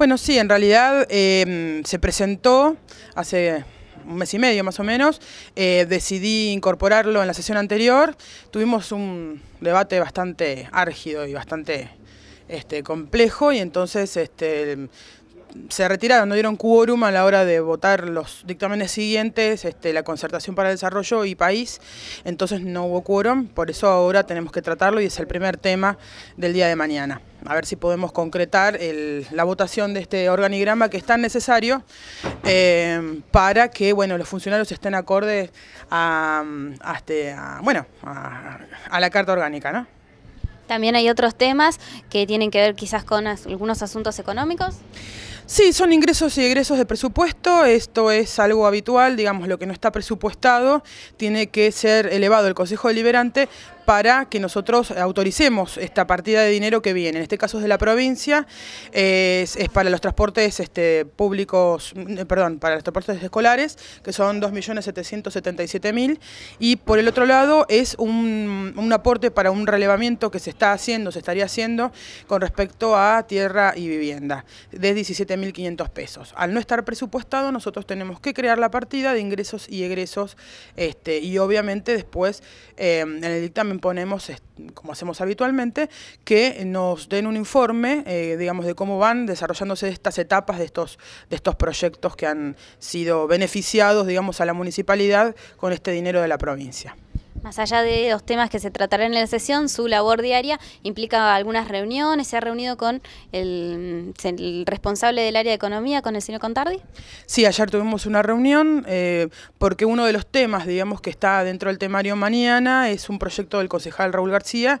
Bueno, sí, en realidad em, se presentó hace un mes y medio más o menos, eh, decidí incorporarlo en la sesión anterior. Tuvimos un debate bastante árgido y bastante este, complejo y entonces este, se retiraron, no dieron quórum a la hora de votar los dictámenes siguientes, este, la concertación para desarrollo y país, entonces no hubo quórum, por eso ahora tenemos que tratarlo y es el primer tema del día de mañana. A ver si podemos concretar la votación de este organigrama que es tan necesario eh, para que bueno, los funcionarios estén acordes a, este, bueno, a la carta orgánica. ¿no? También hay otros temas que tienen que ver quizás con algunos asuntos económicos. Sí, son ingresos y egresos de presupuesto, esto es algo habitual, digamos, lo que no está presupuestado tiene que ser elevado el Consejo Deliberante para que nosotros autoricemos esta partida de dinero que viene. En este caso es de la provincia, es, para los transportes este, públicos, mm, perdón, para los transportes escolares, que son 2.777.000, y por el otro lado es un, aporte para un relevamiento que se está haciendo, se estaría haciendo con respecto a tierra y vivienda, de 17.500 pesos. Al no estar presupuestado, nosotros tenemos que crear la partida de ingresos y egresos, este, y obviamente después eh, en el dictamen ponemos como hacemos habitualmente, que nos den un informe, eh, digamos, de cómo van desarrollándose estas etapas de estos, de estos proyectos que han sido beneficiados, digamos, a la municipalidad con este dinero de la provincia. Más allá de los temas que se tratarán en la sesión, su labor diaria implica algunas reuniones. ¿Se ha reunido con el, mm, responsable del área de economía, con el señor Contardi? Sí, ayer tuvimos una reunión eh, porque uno de los temas, digamos, que está dentro del temario mañana es un proyecto del concejal Raúl García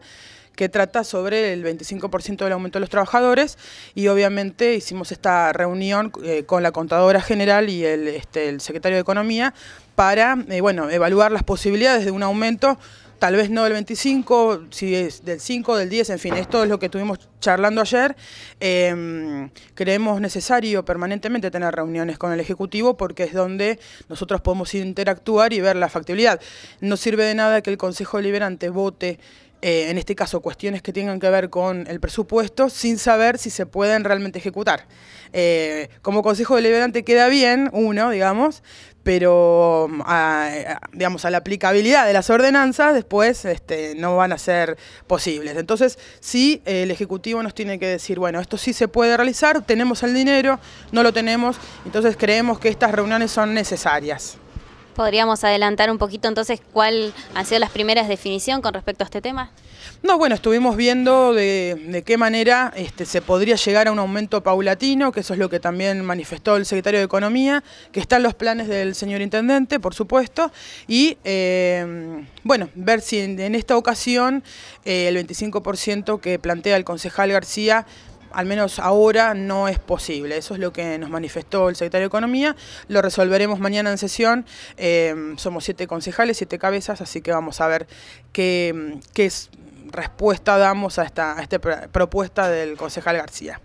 que trata sobre el 25% del aumento de los trabajadores y obviamente hicimos esta reunión eh, con la contadora general y el, este, secretario de Economía para eh, bueno, evaluar las posibilidades de un aumento tal vez no del 25, si es del 5, del 10, en fin, esto es lo que tuvimos charlando ayer. Em, creemos necesario permanentemente tener reuniones con el Ejecutivo porque es donde nosotros podemos interactuar y ver la factibilidad. No sirve de nada que el Consejo Deliberante vote eh, en este caso cuestiones que tengan que ver con el presupuesto, sin saber si se pueden realmente ejecutar. Eh, como consejo deliberante queda bien uno, digamos, pero mm, a, digamos a la aplicabilidad de las ordenanzas después este, no van a ser posibles. Entonces, sí, el Ejecutivo nos tiene que decir, bueno, esto sí se puede realizar, tenemos el dinero, no lo tenemos, entonces creemos que estas reuniones son necesarias. ¿Podríamos adelantar un poquito entonces cuál han sido las primeras definiciones con respecto a este tema? No, bueno, estuvimos viendo de, qué manera este, se podría llegar a un aumento paulatino, que eso es lo que también manifestó el secretario de Economía, que están los planes del señor intendente, por supuesto, y eh, bueno, ver si en, esta ocasión eh, el 25% que plantea el concejal García al menos ahora no es posible. Eso es lo que nos manifestó el secretario de Economía. Lo resolveremos mañana en sesión. Eh, somos siete concejales, siete cabezas, así que vamos a ver qué, respuesta damos a esta propuesta del concejal García.